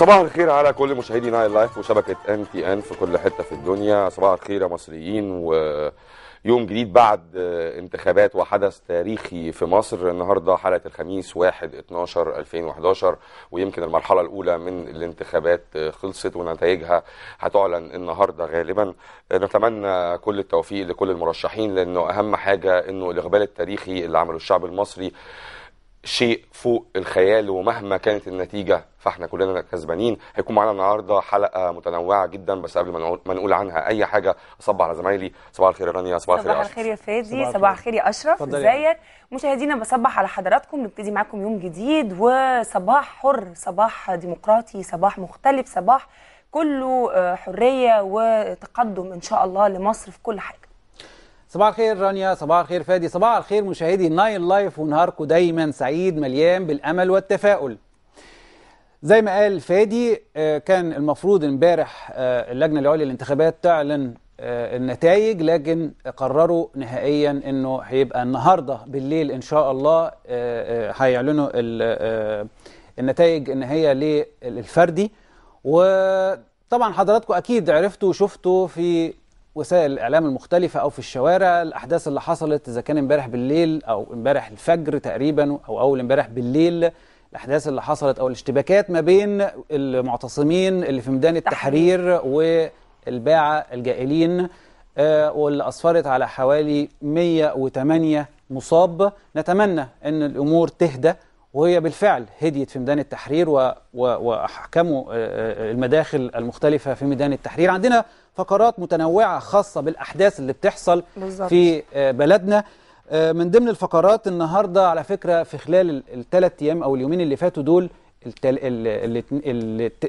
صباح الخير على كل مشاهدي نايل لايف وشبكه ان تي ان في كل حته في الدنيا صباح الخير يا مصريين ويوم جديد بعد آه، انتخابات وحدث تاريخي في مصر النهارده حلقه الخميس 1 12 2011 ويمكن المرحله الاولى من الانتخابات آه، خلصت ونتائجها هتعلن النهارده غالبا نتمنى كل التوفيق لكل المرشحين لانه اهم حاجه انه الاقبال التاريخي اللي عمله الشعب المصري شيء فوق الخيال ومهما كانت النتيجه فاحنا كلنا كسبانين هيكون معانا النهارده حلقه متنوعه جدا بس قبل ما نقول عنها اي حاجه اصبح على زمايلي صباح الخير يا رانيا صباح الخير يا اشرف صباح الخير يا فادي صباح الخير يا اشرف ازيك مشاهدينا بصبح على حضراتكم نبتدي معاكم يوم جديد وصباح حر صباح ديمقراطي صباح مختلف صباح كله آه، حريه وتقدم ان شاء الله لمصر في كل حاجه صباح الخير رانيا صباح الخير فادي صباح الخير مشاهدي ناين لايف ونهاركم دايما سعيد مليان بالامل والتفاؤل زي ما قال فادي آه، كان المفروض امبارح آه، اللجنه العليا للانتخابات تعلن آه، النتائج لكن قرروا نهائيا انه هيبقى النهارده بالليل ان شاء الله هيعلنوا النتائج النهائيه للفردي وطبعا حضراتكم اكيد عرفتوا وشفتوا في وسائل الاعلام المختلفه او في الشوارع الاحداث اللي حصلت اذا كان امبارح بالليل او امبارح الفجر تقريبا او اول امبارح بالليل الاحداث اللي حصلت او الاشتباكات ما بين المعتصمين اللي في ميدان التحرير والباعه الجائلين آه، واللي اسفرت على حوالي 108 مصاب نتمنى ان الامور تهدى وهي بالفعل هديت في ميدان التحرير و... وأحكموا آه، آه، المداخل المختلفة في ميدان التحرير عندنا فقرات متنوعة خاصة بالأحداث اللي بتحصل بالزبط. في آه، بلدنا من ضمن الفقرات النهاردة على فكرة في خلال الثلاث أيام أو اليومين اللي فاتوا دول التل... ال... ال...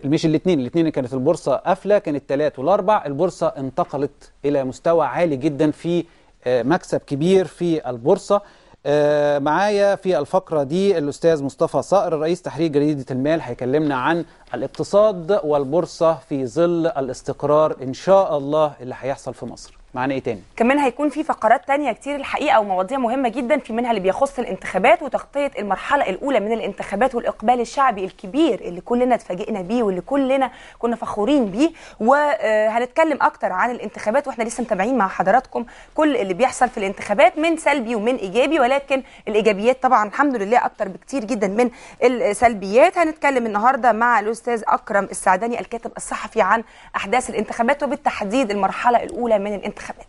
ال... مش الاثنين الاثنين كانت البورصة قافلة كان الثلاث والأربع البورصة انتقلت إلى مستوى عالي جدا في مكسب كبير في البورصة آه، معايا في الفقرة دي الأستاذ مصطفى صقر رئيس تحرير جريدة المال هيكلمنا عن الاقتصاد والبورصة في ظل الاستقرار إن شاء الله اللي هيحصل في مصر معنى ايه تاني كمان هيكون في فقرات تانية كتير الحقيقه ومواضيع مهمه جدا في منها اللي بيخص الانتخابات وتغطيه المرحله الاولى من الانتخابات والاقبال الشعبي الكبير اللي كلنا اتفاجئنا بيه واللي كلنا كنا فخورين بيه وهنتكلم اكتر عن الانتخابات واحنا لسه متابعين مع حضراتكم كل اللي بيحصل في الانتخابات من سلبي ومن ايجابي ولكن الايجابيات طبعا الحمد لله اكتر بكتير جدا من السلبيات هنتكلم النهارده مع الاستاذ اكرم السعداني الكاتب الصحفي عن احداث الانتخابات وبالتحديد المرحله الاولى من الانتخابات الانتخابات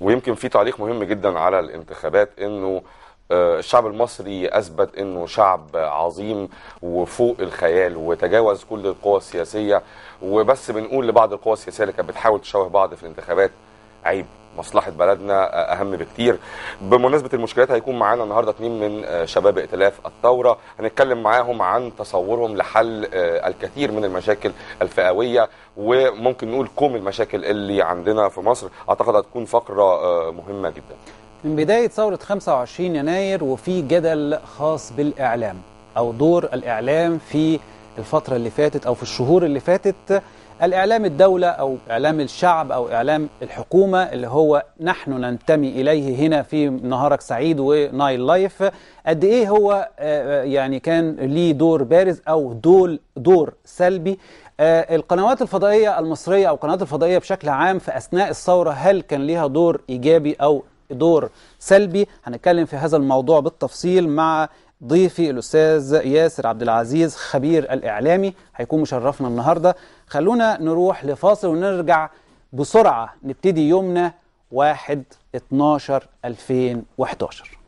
ويمكن في تعليق مهم جدا على الانتخابات انه آه، الشعب المصري اثبت انه شعب عظيم وفوق الخيال وتجاوز كل القوى السياسيه وبس بنقول لبعض القوى السياسيه اللي كانت بتحاول تشوه بعض في الانتخابات عيب مصلحه بلدنا اهم بكتير بمناسبه المشكلات هيكون معانا النهارده اثنين من آه، شباب ائتلاف الثوره هنتكلم معاهم عن تصورهم لحل آه، الكثير من المشاكل الفئويه وممكن نقول كوم المشاكل اللي عندنا في مصر اعتقد هتكون فقره آه، مهمه جدا من بدايه ثوره 25 يناير وفي جدل خاص بالاعلام او دور الاعلام في الفتره اللي فاتت او في الشهور اللي فاتت الإعلام الدولة أو إعلام الشعب أو إعلام الحكومة اللي هو نحن ننتمي إليه هنا في نهارك سعيد ونايل لايف قد إيه هو آه، آه، يعني كان ليه دور بارز أو دول دور سلبي آه، القنوات الفضائية المصرية أو القنوات الفضائية بشكل عام في أثناء الثورة هل كان ليها دور إيجابي أو دور سلبي هنتكلم في هذا الموضوع بالتفصيل مع ضيفي الأستاذ ياسر عبد العزيز خبير الإعلامي هيكون مشرفنا النهاردة خلونا نروح لفاصل ونرجع بسرعة نبتدي يومنا 1 12 2011